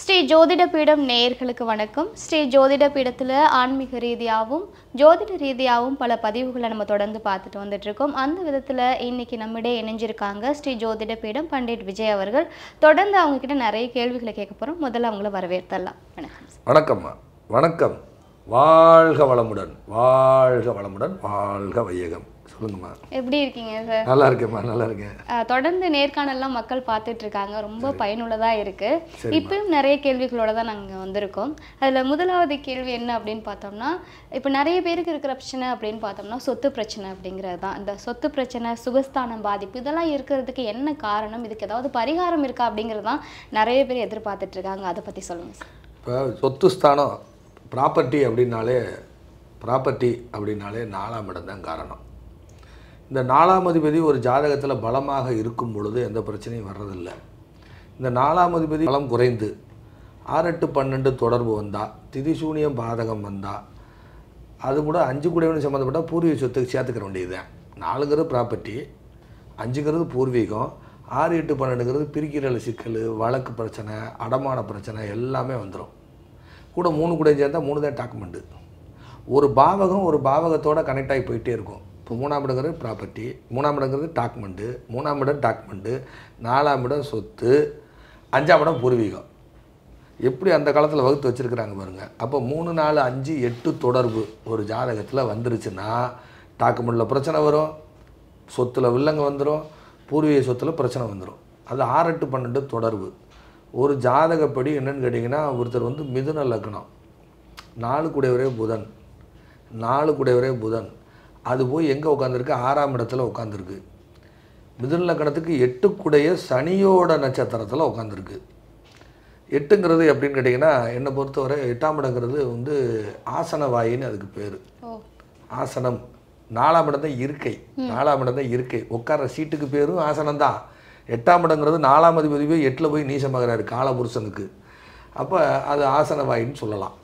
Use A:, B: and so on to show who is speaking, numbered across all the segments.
A: ஸ்ரீ ஜோதிட பீடம் நேயர்களுக்கு வணக்கம் ஸ்ரீ ஜோதிட பீடத்தில் ஆன்மீக ரீதியாகவும் ஜோதிட ரீதியாகவும் பல பதிவுகளை நம்ம தொடர்ந்து பார்த்துட்டு வந்துட்ருக்கோம் அந்த விதத்தில் இன்றைக்கி நம்மிடையே இணைஞ்சிருக்காங்க ஸ்ரீ ஜோதிட பீடம் பண்டிட் விஜய் அவர்கள் தொடர்ந்து அவங்கக்கிட்ட நிறைய கேள்விகளை கேட்க போகிறோம் முதல்ல அவங்கள வரவேற்றலாம் வணக்கம்
B: வணக்கம்மா வணக்கம் வாழ்க வளமுடன் வாழ்க வளமுடன் வாழ்க வையகம் சொல்லுங்கம்மா
A: எப்படி இருக்கீங்க சார் நல்லா இருக்கேம்மா நல்லா இருக்கேன் தொடர்ந்து நேர்காணல்லாம் மக்கள் பார்த்துட்டு இருக்காங்க ரொம்ப பயனுள்ளதாக இருக்கு இப்பயும் நிறைய கேள்விகளோட தான் நாங்கள் வந்திருக்கோம் அதில் முதலாவது கேள்வி என்ன அப்படின்னு பார்த்தோம்னா இப்போ நிறைய பேருக்கு இருக்கிற பிரச்சனை அப்படின்னு பார்த்தோம்னா சொத்து பிரச்சனை அப்படிங்கிறது தான் இந்த சொத்து பிரச்சனை சுகஸ்தானம் பாதிப்பு இதெல்லாம் இருக்கிறதுக்கு என்ன காரணம் இதுக்கு ஏதாவது பரிகாரம் இருக்கா அப்படிங்கிறது தான் நிறைய பேர் எதிர்பார்த்துட்டு இருக்காங்க அதை பற்றி சொல்லுங்கள் சார்
B: இப்போ சொத்து ஸ்தானம் ப்ராப்பர்ட்டி அப்படின்னாலே ப்ராப்பர்ட்டி அப்படின்னாலே நாலாம் இடம் தான் காரணம் இந்த நாலாம் அதிபதி ஒரு ஜாதகத்தில் பலமாக இருக்கும் பொழுது எந்த பிரச்சனையும் வர்றதில்லை இந்த நாலாம் அதிபதி பலம் குறைந்து ஆறு எட்டு பன்னெண்டு தொடர்பு வந்தால் திதிசூனியம் பாதகம் வந்தால் அது கூட அஞ்சு கூடவனு சம்மந்தப்பட்ட பூர்வீக சொத்துக்கு சேர்த்துக்கிற வேண்டியது நாலுங்கிறது ப்ராப்பர்ட்டி அஞ்சுங்கிறது பூர்வீகம் ஆறு எட்டு பன்னெண்டுங்கிறது பிரிக்கிறல சிக்கல் வழக்கு பிரச்சனை அடமான பிரச்சனை எல்லாமே வந்துடும் கூட மூணு குடை சேர்ந்தால் மூணு தான் டாக்குமெண்ட்டு ஒரு பாவகம் ஒரு பாவகத்தோடு கனெக்ட் ஆகி போயிட்டே இருக்கும் இப்போ மூணாம் இடங்கிறது ப்ராப்பர்ட்டி மூணாம் இடங்கிறது டாக்குமெண்ட்டு மூணாம் இடம் டாக்குமெண்ட்டு நாலாம் இடம் சொத்து அஞ்சாம் இடம் பூர்வீகம் எப்படி அந்த காலத்தில் வகுத்து வச்சுருக்கிறாங்க பாருங்கள் அப்போ மூணு நாலு அஞ்சு எட்டு தொடர்பு ஒரு ஜாதகத்தில் வந்துருச்சுன்னா டாக்குமெண்ட்டில் பிரச்சனை வரும் சொத்தில் வில்லங்க வந்துடும் பூர்வீக சொத்தில் பிரச்சனை வந்துடும் அது ஆறு எட்டு பன்னெண்டு தொடர்பு ஒரு ஜாதகப்படி என்னென்னு கேட்டிங்கன்னா ஒருத்தர் வந்து மிதுன லக்னம் நாலு கூடையவரே புதன் நாலு கூடையவரே புதன் அது போய் எங்கே உட்காந்துருக்கு ஆறாம் இடத்துல உட்காந்துருக்கு மிதுன லக்கணத்துக்கு எட்டுக்குடைய சனியோட நட்சத்திரத்தில் உட்காந்துருக்கு எட்டுங்கிறது அப்படின்னு கேட்டிங்கன்னா என்னை பொறுத்தவரை எட்டாம் இடங்கிறது வந்து ஆசன வாயின்னு அதுக்கு பேர் ஆசனம் நாலாம் இடம் தான் இருக்கை நாலாம் இடம் தான் இருக்கை உட்கார சீட்டுக்கு பேரும் ஆசனம் தான் எட்டாம் இடங்கிறது நாலாம் அதிபதி போய் எட்டில் போய் நீசமாகிறாரு காலபுருஷனுக்கு அப்போ அது ஆசன வாயின்னு சொல்லலாம்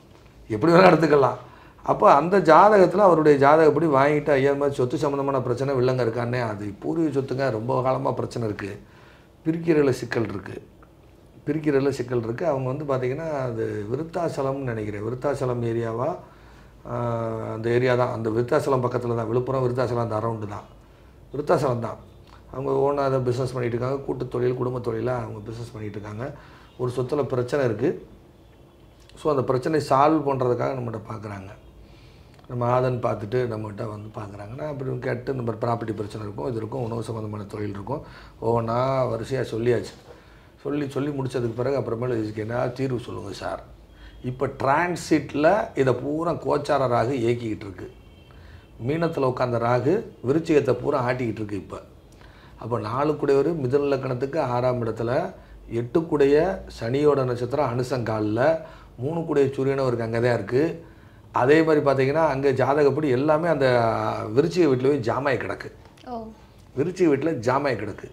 B: எப்படி வேணால் எடுத்துக்கலாம் அப்போ அந்த ஜாதகத்தில் அவருடைய ஜாதகப்படி வாங்கிட்டு ஐயா மாதிரி சொத்து சம்மந்தமான பிரச்சனை வில்லங்க இருக்கானே அது பூர்வீக சொத்துங்க ரொம்ப காலமாக பிரச்சனை இருக்குது பிரிக்கிறதுல சிக்கல் இருக்குது பிரிக்கிறதுல சிக்கல் இருக்குது அவங்க வந்து பார்த்திங்கன்னா அது விருத்தாசலம்னு நினைக்கிறேன் விருத்தாசலம் ஏரியாவாக அந்த ஏரியா தான் அந்த விருத்தாசலம் பக்கத்தில் தான் விழுப்புரம் விருத்தாசலம் அந்த அரௌண்டு தான் விருத்தாசலம் தான் அவங்க ஓனாக அதை பிஸ்னஸ் பண்ணிகிட்டு இருக்காங்க கூட்டு தொழில் குடும்ப தொழிலாக அவங்க பிஸ்னஸ் பண்ணிகிட்டு இருக்காங்க ஒரு சொத்தில் பிரச்சனை இருக்குது ஸோ அந்த பிரச்சனை சால்வ் பண்ணுறதுக்காக நம்மகிட்ட பார்க்குறாங்க நம்ம ஆதன் பார்த்துட்டு நம்மகிட்ட வந்து பார்க்குறாங்கன்னா அப்படி கேட்டு நம்ம ப்ராப்பர்ட்டி பிரச்சனை இருக்கும் இது இருக்கும் உணவு சம்மந்தமான தொழில் இருக்கும் ஓனா வரிசையாக சொல்லியாச்சு சொல்லி சொல்லி முடித்ததுக்கு பிறகு அப்புறமேல இதுக்கு என்ன தீர்வு சொல்லுங்கள் சார் இப்போ டிரான்சிட்டில் இதை பூரா கோச்சார ராகு இயக்கிக்கிட்டு இருக்கு மீனத்தில் உட்காந்த ராகு விருச்சிகத்தை பூரா ஆட்டிக்கிட்டு இருக்கு இப்போ அப்போ நாலு குடையவர் மிதன் லக்கணத்துக்கு ஆறாம் இடத்துல எட்டு குடைய சனியோட நட்சத்திரம் அனுசங்காலில் மூணு குடைய சூரியனும் ஒரு அங்கே தான் இருக்குது அதே மாதிரி பார்த்தீங்கன்னா அங்கே ஜாதகப்படி எல்லாமே அந்த விருச்சிக வீட்டில் போய் ஜாமாய் கிடக்கு விருச்சிக வீட்டில் ஜாமாய் கிடக்கு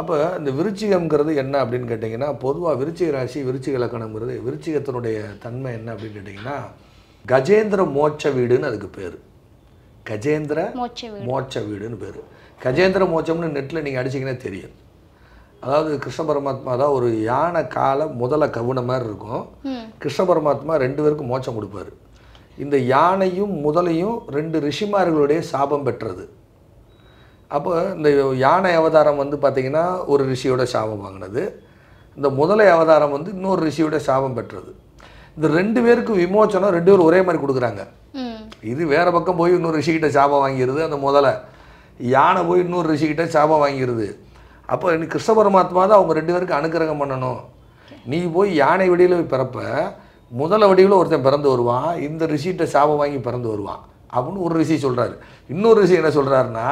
B: அப்போ இந்த விருச்சிகம்ங்கிறது என்ன அப்படின்னு கேட்டிங்கன்னா பொதுவாக விருச்சிக ராசி விருச்சிக இலக்கணங்கிறது விருச்சிகத்தினுடைய தன்மை என்ன அப்படின்னு கேட்டிங்கன்னா கஜேந்திர மோட்ச வீடுன்னு அதுக்கு பேர் கஜேந்திர மோட்ச வீடுன்னு பேர் கஜேந்திர மோட்சம்னு நெட்டில் நீங்கள் அடிச்சிங்கன்னா தெரியும் அதாவது கிருஷ்ண பரமாத்மா தான் ஒரு யானை காலை முதல கவுன மாதிரி இருக்கும் கிருஷ்ண பரமாத்மா ரெண்டு பேருக்கும் மோட்சம் கொடுப்பாரு இந்த யானையும் முதலையும் ரெண்டு ரிஷிமார்களுடைய சாபம் பெற்றது அப்போ இந்த யானை அவதாரம் வந்து பார்த்திங்கன்னா ஒரு ரிஷியோட சாபம் வாங்கினது இந்த முதலை அவதாரம் வந்து இன்னொரு ரிஷியோட சாபம் பெற்றது இந்த ரெண்டு பேருக்கும் விமோச்சனம் ரெண்டு பேரும் ஒரே மாதிரி கொடுக்குறாங்க இது வேறு பக்கம் போய் இன்னொரு ரிஷிக்கிட்ட சாபம் வாங்கிடுது அந்த முதலை யானை போய் இன்னொரு ரிஷிக்கிட்ட சாபம் வாங்கிடுது அப்போ கிருஷ்ண பரமாத்மா தான் அவங்க ரெண்டு பேருக்கு அனுகிரகம் பண்ணணும் நீ போய் யானை வெளியில் போய் பிறப்ப முதல வடிவில் ஒருத்தன் பிறந்து வருவான் இந்த ரிஷிகிட்ட சாபம் வாங்கி பிறந்து வருவான் அப்படின்னு ஒரு ரிஷி சொல்கிறாரு இன்னொரு ரிஷி என்ன சொல்கிறாருன்னா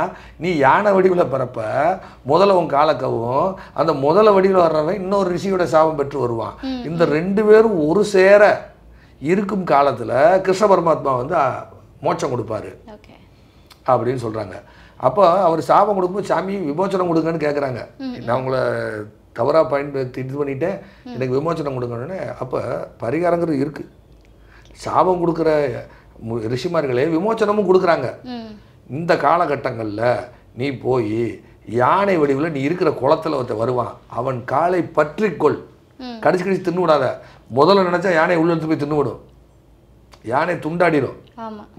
B: நீ யானை வடிவில் பிறப்ப முதல்ல உன் காலக்கவும் அந்த முதல வடிவில் வர்றவன் இன்னொரு ரிஷியோட சாபம் பெற்று வருவான் இந்த ரெண்டு பேரும் ஒரு சேர இருக்கும் காலத்தில் கிருஷ்ண பரமாத்மா வந்து மோட்சம் கொடுப்பாரு அப்படின்னு சொல்கிறாங்க அப்போ அவர் சாபம் கொடுக்கும்போது சாமி விமோச்சனம் கொடுங்கன்னு கேட்குறாங்க நான் உங்களை தவறாக பயன்படுத்தி இது பண்ணிவிட்டு எனக்கு விமோச்சனம் கொடுங்கன்னு அப்போ பரிகாரங்கிறது இருக்குது சாபம் கொடுக்குற ரிஷிமார்களே விமோச்சனமும் கொடுக்குறாங்க இந்த காலகட்டங்களில் நீ போய் யானை வடிவில் நீ இருக்கிற குளத்தில் ஒருத்தன் வருவான் அவன் காலை பற்றிக்கொள் கடிச்சு கடிச்சு தின்னு விடாத முதல்ல நினச்சா யானை உள்ளே போய் தின்னு விடும் யானை துண்டாடிடும்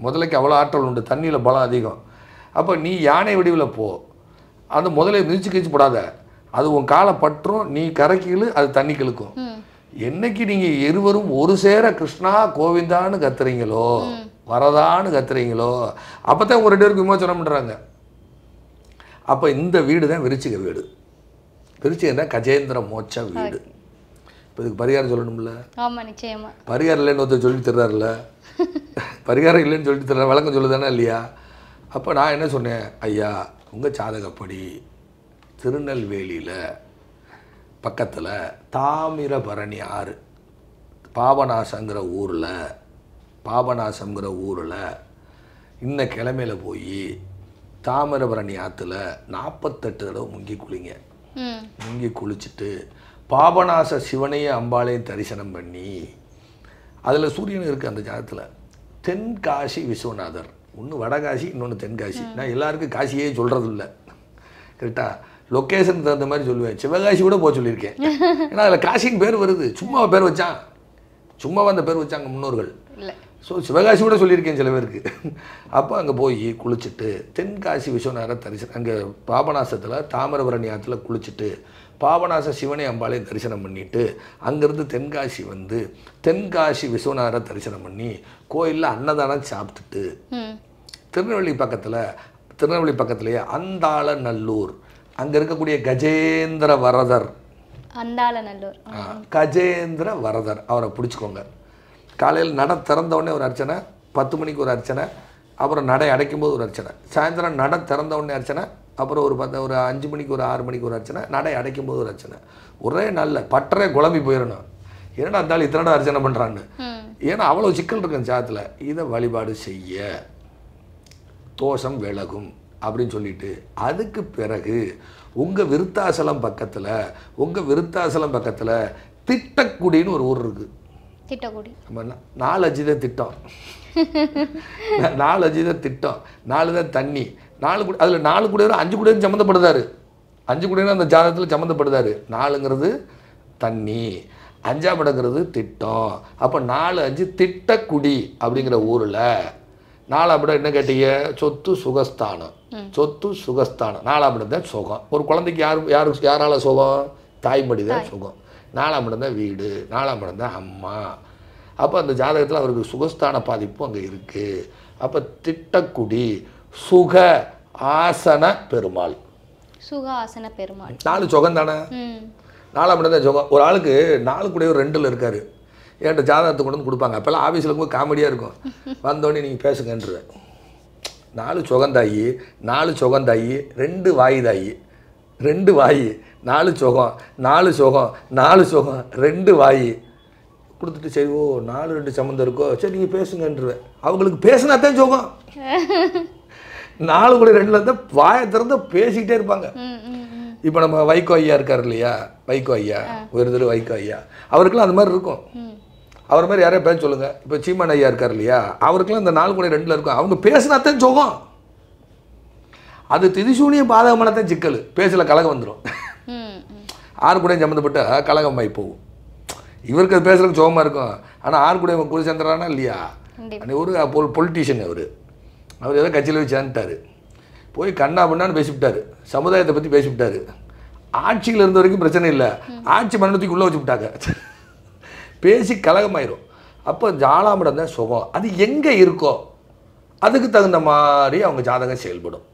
B: முதலைக்கு அவ்வளோ ஆற்றல் உண்டு தண்ணியில் பலம் அதிகம் அப்போ நீ யானை வடிவில் போ அந்த முதலே மிதிச்சு கிழிச்சு போடாத அது உன் காலை பற்றும் நீ கரைக்கிழு அது தண்ணி கிழக்கும் என்னைக்கு நீங்க இருவரும் ஒரு சேர கிருஷ்ணா கோவிந்தான்னு கத்துறீங்களோ வரதான்னு கத்துறீங்களோ அப்பதான் ஒரு ரெண்டு பேருக்கு விமோச்சனம் பண்றாங்க அப்ப இந்த வீடு தான் விருச்சிக வீடு விருச்சிகன்னா கஜேந்திர மோட்ச வீடு இப்போ இதுக்கு பரிகாரம் சொல்லணும்ல
A: ஆமாம் நிச்சயமாக
B: பரிகாரம் இல்லைன்னு ஒருத்தர் சொல்லி தர்றாருல்ல பரிகாரம் இல்லைன்னு சொல்லிட்டு தர்றாரு வழக்கம் சொல்லுதானே இல்லையா அப்போ நான் என்ன சொன்னேன் ஐயா உங்கள் சாதகப்படி திருநெல்வேலியில் பக்கத்தில் தாமிரபரணி ஆறு பாபநாசங்கிற ஊரில் பாபநாசங்கிற ஊரில் இந்த கிழமையில் போய் தாமிரபரணி ஆற்றுல நாற்பத்தெட்டு தடவை முங்கி குளிங்க முங்கி குளிச்சுட்டு பாபநாச சிவனையும் அம்பாலையும் தரிசனம் பண்ணி அதில் சூரியன் இருக்குது அந்த ஜாதத்தில் தென்காசி விஸ்வநாதர் ஒன்று வடகாசி இன்னொன்று தென்காசி நான் எல்லாருக்கும் காசியே சொல்கிறது இல்லை கரெக்டாக லொக்கேஷன் தகுந்த மாதிரி சொல்லுவேன் சிவகாசி கூட போக சொல்லியிருக்கேன் ஏன்னா அதில் காசின்னு பேர் வருது சும்மா பேர் வச்சான் சும்மா அந்த பேர் வச்சாங்க முன்னோர்கள் ஸோ சிவகாசி கூட சொல்லியிருக்கேன் சில பேருக்கு அப்போ அங்கே போய் குளிச்சுட்டு தென்காசி விஸ்வநாத தரிசனம் அங்கே பாபநாசத்தில் தாமிரபரணி ஆற்றுல குளிச்சுட்டு பாபநாச சிவனை அம்பாலை தரிசனம் பண்ணிட்டு அங்கேருந்து தென்காசி வந்து தென்காசி விஸ்வநாத தரிசனம் பண்ணி கோயிலில் அன்னதானம் சாப்பிட்டுட்டு திருநெல்வேலி பக்கத்தில் திருநெல்வேலி பக்கத்துலேயே அந்தாள நல்லூர் அங்கே இருக்கக்கூடிய கஜேந்திர வரதர் கஜேந்திர வரதர் அவரை பிடிச்சிக்கோங்க காலையில் நட திறந்தவுடனே ஒரு அர்ச்சனை பத்து மணிக்கு ஒரு அர்ச்சனை அப்புறம் நடை அடைக்கும் போது ஒரு அர்ச்சனை சாயந்தரம் நட திறந்த உடனே அர்ச்சனை அப்புறம் ஒரு பத்து ஒரு அஞ்சு மணிக்கு ஒரு ஆறு மணிக்கு ஒரு அர்ச்சனை நடை அடைக்கும் போது ஒரு அர்ச்சனை ஒரே நல்ல பற்றே குழம்பி போயிடணும் ஏன்னா இருந்தாலும் இத்தனை அர்ச்சனை பண்ணுறான்னு ஏன்னா அவ்வளோ சிக்கல் இருக்கும் சாத்தில் இதை வழிபாடு செய்ய தோஷம் விலகும் அப்படின்னு சொல்லிட்டு அதுக்கு பிறகு உங்கள் விருத்தாசலம் பக்கத்தில் உங்கள் விருத்தாசலம் பக்கத்தில் திட்டக்குடின்னு ஒரு ஊர் இருக்குது திட்டக்குடி நாலு அஞ்சு தான் திட்டம் நாலு அஞ்சு தான் திட்டம் நாலு தான் தண்ணி நாலு குடி அதில் நாலு குடியரும் அஞ்சு குடியரும் சம்மந்தப்படுதாரு அஞ்சு குடியரும் அந்த ஜாதகத்தில் சம்மந்தப்படுதாரு நாலுங்கிறது தண்ணி அஞ்சாம் இடங்கிறது திட்டம் அப்போ நாலு அஞ்சு திட்டக்குடி அப்படிங்கிற ஊரில் நாலாபடம் என்ன கேட்டீங்க சொத்து சுகஸ்தானம் சொத்து சுகஸ்தானம் நாலாபடம் தான் சுகம் ஒரு குழந்தைக்கு யார் யாருக்கு யாரால சுகம் தாய்மொழி தான் சுகம் நாலாம் இடம் தான் வீடு நாலாம் இடம் தான் அம்மா அப்போ அந்த ஜாதகத்தில் அவருக்கு சுகஸ்தான பாதிப்பும் அங்கே இருக்குது அப்போ திட்டக்குடி சுக ஆசன பெருமாள்
A: சுக ஆசன பெருமாள்
B: நாலு சுகம் தானே நாலாம் இடம் தான் சுகம் ஒரு ஆளுக்கு நாலு கூட ஒரு ரெண்டில் இருக்காரு என்கிட்ட ஜாதகத்தை கொண்டு வந்து கொடுப்பாங்க அப்போல்லாம் ஆஃபீஸில் இருக்கும்போது காமெடியாக இருக்கும் வந்தோடனே நீங்கள் பேசுங்கன்றுவேன் நாலு சுகந்தாயி நாலு சுகந்தாயி ரெண்டு வாயுதாயி ரெண்டு வாயு நாலு சுகம் நாலு சுகம் நாலு சுகம் ரெண்டு வாயு கொடுத்துட்டு சரி ஓ நாலு ரெண்டு சம்மந்தம் இருக்கோ சரி நீங்கள் பேசுங்கன்றுவேன் அவங்களுக்கு பேசுனா தான் சுகம் நாலு கூட ரெண்டுல இருந்தால் வாயை திறந்து பேசிக்கிட்டே இருப்பாங்க இப்போ நம்ம வைகோ ஐயா இருக்கார் இல்லையா வைகோ ஐயா ஒரு தடவை வைகோ ஐயா அவருக்கெல்லாம் அந்த மாதிரி இருக்கும் அவர் மாதிரி யாரையா பேச சொல்லுங்கள் இப்போ சீமான் ஐயா இருக்கார் இல்லையா அவருக்குலாம் இந்த நாலு கூட ரெண்டில் இருக்கும் அவங்க பேசினாத்தான் சுகம் அது திதிசூனிய தான் சிக்கல் பேசல கலகம் வந்துடும் ஆறு கூட சம்மந்தப்பட்ட கலகமாய் போகும் இவருக்கு அது பேசுறதுக்கு சுகமாக இருக்கும் ஆனால் ஆறு கூட குருசந்திரானா இல்லையா அன்னைக்கு ஒரு பொல் பொலிட்டீஷியன் அவர் அவர் ஏதோ கட்சியில் போய் சேர்ந்துட்டார் போய் கண்ணா பண்ணான்னு பேசிவிட்டார் சமுதாயத்தை பற்றி பேசிவிட்டார் ஆட்சியில் இருந்த வரைக்கும் பிரச்சனை இல்லை ஆட்சி மன்னத்துக்கு உள்ளே வச்சுவிட்டாங்க பேசி கலகமாயிரும் அப்போ ஜாலாமிடம் தான் சுகம் அது எங்கே இருக்கோ அதுக்கு தகுந்த மாதிரி அவங்க ஜாதகம் செயல்படும்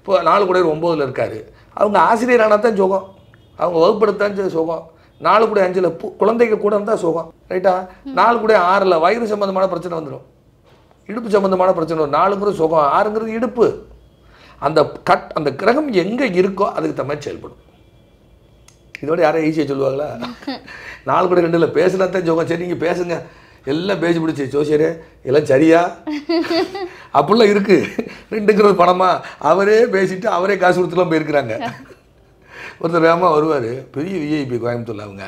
B: இப்போ நாலு கூட ஒம்போதில் இருக்கார் அவங்க ஆசிரியரானால் தான் சுகம் அவங்க வகுப்படுத்தான் சுகம் நாலு கூட அஞ்சில் குழந்தைங்க கூட இருந்தால் சுகம் ரைட்டா நாலு கூட ஆறில் வயிறு சம்மந்தமான பிரச்சனை வந்துடும் இடுப்பு சம்மந்தமான பிரச்சனை வரும் நாலுங்கிறது சுகம் ஆறுங்கிறது இடுப்பு அந்த கட் அந்த கிரகம் எங்கே இருக்கோ அதுக்கு தகுந்த செயல்படும் இதோட யாரும் ஈஸியாக சொல்லுவாங்களா நாலு கூட ரெண்டு இல்லை பேசினா தான் ஜோகம் சரி நீங்கள் பேசுங்க எல்லாம் பேசி பிடிச்சி ஜோசியரே எல்லாம் சரியா அப்படிலாம் ரெண்டுங்கிற ஒரு படமா அவரே பேசிட்டு அவரே காசு கொடுத்துலாம் போயிருக்கிறாங்க ஒருத்தர் வேகமாக வருவார் பெரிய விஐபி கோயம்புத்தூரில் அவங்க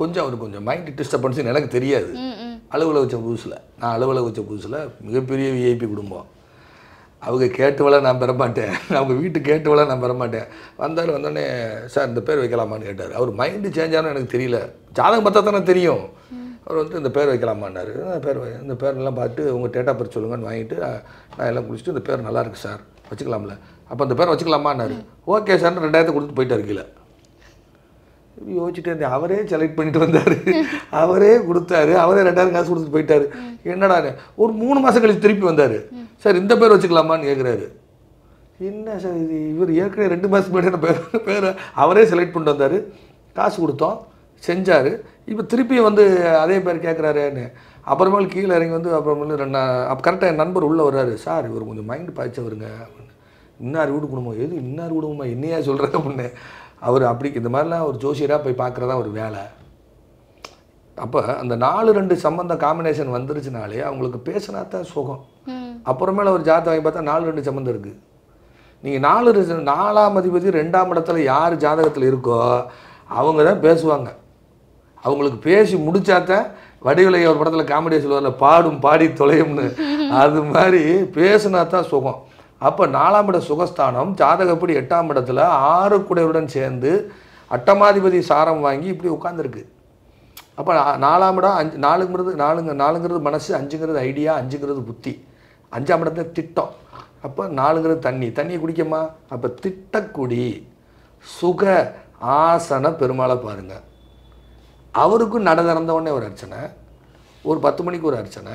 B: கொஞ்சம் அவர் கொஞ்சம் மைண்ட் டிஸ்டர்பன்ஸுன்னு எனக்கு தெரியாது அலுவலக வச்ச புதுசில் நான் அலுவலக வச்ச புதுசில் மிகப்பெரிய விஐபி குடும்பம் அவங்க கேட்டுவள நான் பெறமாட்டேன் அவங்க வீட்டு கேட்டுவள நான் பெறமாட்டேன் வந்தார் வந்தோடனே சார் இந்த பேர் வைக்கலாமான்னு கேட்டார் அவர் மைண்டு சேஞ்ச் ஆனால் எனக்கு தெரியல ஜாதகம் பார்த்தா தானே தெரியும் அவர் வந்து இந்த பேர் வைக்கலாமான்னாரு பேர் இந்த பேர்லாம் பார்த்து உங்கள் டேட்டா பேர் சொல்லுங்கன்னு வாங்கிட்டு நான் எல்லாம் குடிச்சிட்டு இந்த பேர் நல்லாயிருக்கு சார் வச்சுக்கலாம்ல அப்போ அந்த பேர் வச்சுக்கலாமான்னாரு ஓகே சார் ரெண்டாயிரத்து கொடுத்து போயிட்டு கீழே யோசிச்சுட்டு இருந்தேன் அவரே செலக்ட் பண்ணிட்டு வந்தார் அவரே கொடுத்தாரு அவரே ரெண்டாயிரம் காசு கொடுத்துட்டு போயிட்டாரு என்னடா ஒரு மூணு மாதம் கழிச்சு திருப்பி வந்தார் சார் இந்த பேர் வச்சுக்கலாமான்னு கேட்குறாரு என்ன சார் இது இவர் ஏற்கனவே ரெண்டு மாதத்துக்கு முன்னாடி பேர் பேரை அவரே செலக்ட் பண்ணிட்டு வந்தார் காசு கொடுத்தோம் செஞ்சார் இப்போ திருப்பி வந்து அதே பேர் கேட்குறாருன்னு அப்புறமேல் கீழே இறங்கி வந்து அப்புறமேல் ரெண்டு கரெக்டாக என் நண்பர் உள்ளே வர்றாரு சார் இவர் கொஞ்சம் மைண்டு பாய்ச்சவருங்க அப்படின்னு இன்னார் வீடு குடும்பம் எது இன்னார் குடும்பமா என்னையா சொல்கிறேன் அப்படின்னு அவர் அப்படி இந்த மாதிரிலாம் ஒரு ஜோசியராக போய் பார்க்குறதா ஒரு வேலை அப்போ அந்த நாலு ரெண்டு சம்பந்த காம்பினேஷன் வந்துருச்சுனாலே அவங்களுக்கு பேசினா தான் சுகம் அப்புறமேல ஒரு ஜாதகம் வாங்கி பார்த்தா நாலு ரெண்டு சம்மந்தம் இருக்குது நீங்கள் நாலு நாலாம் அதிபதி ரெண்டாம் இடத்துல யார் ஜாதகத்தில் இருக்கோ அவங்க தான் பேசுவாங்க அவங்களுக்கு பேசி முடிச்சாத்தான் வடிவிலை ஒரு படத்தில் காமெடியை சொல்லுவார்ல பாடும் பாடி தொலையும்னு அது மாதிரி பேசுனா தான் சுகம் அப்போ நாலாம் இட சுகஸ்தானம் ஜாதகப்படி எட்டாம் இடத்துல ஆறு குடையுடன் சேர்ந்து அட்டமாதிபதி சாரம் வாங்கி இப்படி உட்காந்துருக்கு அப்போ நாலாம் இடம் அஞ்சு நாலுங்கிறது நாலுங்க நாலுங்கிறது மனசு அஞ்சுங்கிறது ஐடியா அஞ்சுங்கிறது புத்தி அஞ்சாம் இடத்துல திட்டம் அப்போ நாலுங்கிறது தண்ணி தண்ணியை குடிக்கமா அப்போ திட்டக்குடி சுக ஆசன பெருமாளை பாருங்கள் அவருக்கும் நட திறந்தவொடனே ஒரு அர்ச்சனை ஒரு பத்து மணிக்கு ஒரு அர்ச்சனை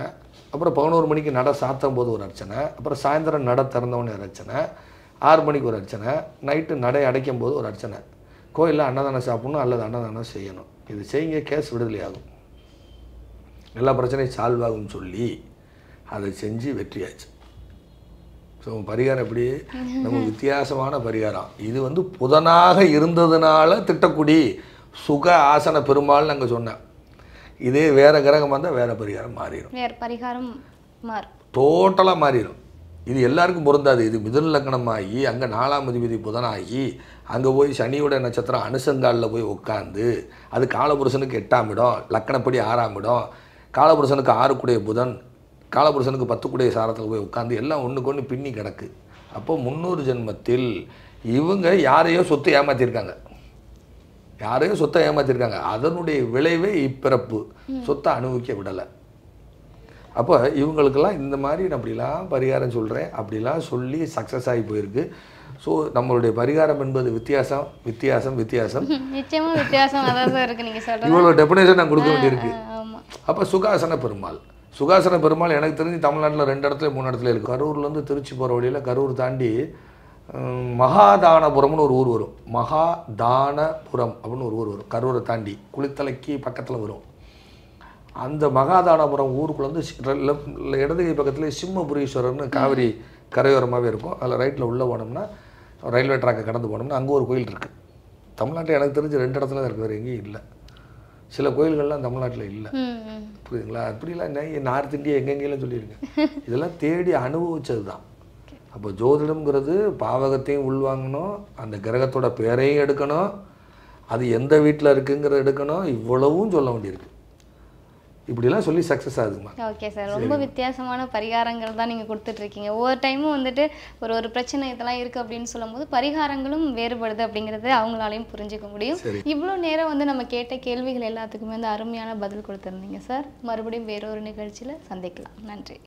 B: அப்புறம் பதினோரு மணிக்கு நட சாத்தும் போது ஒரு அர்ச்சனை அப்புறம் சாயந்தரம் நட திறந்தவொடனே ஒரு அர்ச்சனை ஆறு மணிக்கு ஒரு அர்ச்சனை நைட்டு நடை அடைக்கும் போது ஒரு அர்ச்சனை கோயிலில் அன்னதானம் சாப்பிடணும் அல்லது அன்னதானம் செய்யணும் இது செய்யுங்க கேஸ் விடுதலை ஆகும் எல்லா பிரச்சனையும் சால்வ் ஆகும்னு சொல்லி அதை செஞ்சு வெற்றியாச்சு ஸோ பரிகாரம் எப்படி நம்ம வித்தியாசமான பரிகாரம் இது வந்து புதனாக இருந்ததுனால திட்டக்குடி சுக ஆசன பெருமாள்னு நாங்கள் சொன்னேன் இதே வேறு கிரகம் வந்தால் வேறு பரிகாரம் மாறிடும்
A: வேறு பரிகாரம் மாறும்
B: டோட்டலாக மாறிடும் இது எல்லாருக்கும் பொருந்தாது இது மிதன் லக்னமாகி அங்கே நாலாம் அதிபதி புதனாகி அங்கே போய் சனியோட நட்சத்திரம் அனுசங்காலில் போய் உட்காந்து அது காலபுருஷனுக்கு எட்டாம் இடம் லக்கணப்படி ஆறாம் இடம் காலபுருஷனுக்கு கூடிய புதன் காலபுருஷனுக்கு கூடிய சாரத்தில் போய் உட்காந்து எல்லாம் ஒன்றுக்கு ஒன்று பின்னி கிடக்கு அப்போ முன்னூறு ஜென்மத்தில் இவங்க யாரையோ சொத்து ஏமாற்றிருக்காங்க யாரையும் சொத்தை ஏமாத்திருக்காங்க அதனுடைய விளைவே இப்பிறப்பு சொத்தை அனுபவிக்க விடலை அப்போ இவங்களுக்கெல்லாம் இந்த மாதிரி நான் அப்படிலாம் பரிகாரம் சொல்கிறேன் அப்படிலாம் சொல்லி சக்ஸஸ் ஆகி போயிருக்கு ஸோ நம்மளுடைய பரிகாரம் என்பது வித்தியாசம் வித்தியாசம் வித்தியாசம்
A: நிச்சயமாக வித்தியாசம் இவ்வளோ
B: டெபினேஷன் நான் கொடுக்க வேண்டியிருக்கு அப்போ சுகாசன பெருமாள் சுகாசன பெருமாள் எனக்கு தெரிஞ்சு தமிழ்நாட்டில் ரெண்டு இடத்துல மூணு இடத்துல இருக்குது கரூர்லேருந்து திருச்சி போகிற வழியில் கரூர் தாண்டி மகாதானபுரம்னு ஒரு ஊர் வரும் மகாதானபுரம் அப்படின்னு ஒரு ஊர் வரும் கரூரை தாண்டி குளித்தலைக்கு பக்கத்தில் வரும் அந்த மகாதானபுரம் ஊருக்குள்ள வந்து இடது கை பக்கத்தில் சிம்மபுரீஸ்வரர்னு காவிரி கரையோரமாகவே இருக்கும் அதில் ரைட்டில் உள்ளே போனோம்னா ரயில்வே ட்ராக்கை கடந்து போனோம்னா அங்கே ஒரு கோயில் இருக்குது தமிழ்நாட்டில் எனக்கு தெரிஞ்சு ரெண்டு இடத்துல தான் இருக்குது வேறு எங்கேயும் இல்லை சில கோயில்கள்லாம் தமிழ்நாட்டில் இல்லை புரியுதுங்களா அப்படிலாம் நார்த் இந்தியா எங்கெங்கெல்லாம் சொல்லியிருக்கேன் இதெல்லாம் தேடி அனுபவிச்சது தான் அப்போ ஜோதிடம்ங்கிறது பாவகத்தையும் உள்வாங்கணும் அந்த கிரகத்தோட பேரையும் எடுக்கணும் அது எந்த வீட்டில் இருக்குங்கிற எடுக்கணும் இவ்வளவும் சொல்ல வேண்டியிருக்கு இப்படிலாம் சொல்லி சக்ஸஸ் ஆகுதுமா
A: ஓகே சார் ரொம்ப வித்தியாசமான பரிகாரங்கள் தான் நீங்கள் கொடுத்துட்ருக்கீங்க ஒவ்வொரு டைமும் வந்துட்டு ஒரு ஒரு பிரச்சனை இதெல்லாம் இருக்குது அப்படின்னு சொல்லும்போது பரிகாரங்களும் வேறுபடுது அப்படிங்கிறது அவங்களாலையும் புரிஞ்சுக்க முடியும் இவ்வளோ நேரம் வந்து நம்ம கேட்ட கேள்விகள் எல்லாத்துக்குமே வந்து அருமையான பதில் கொடுத்துருந்தீங்க சார் மறுபடியும் வேறொரு நிகழ்ச்சியில் சந்திக்கலாம் நன்றி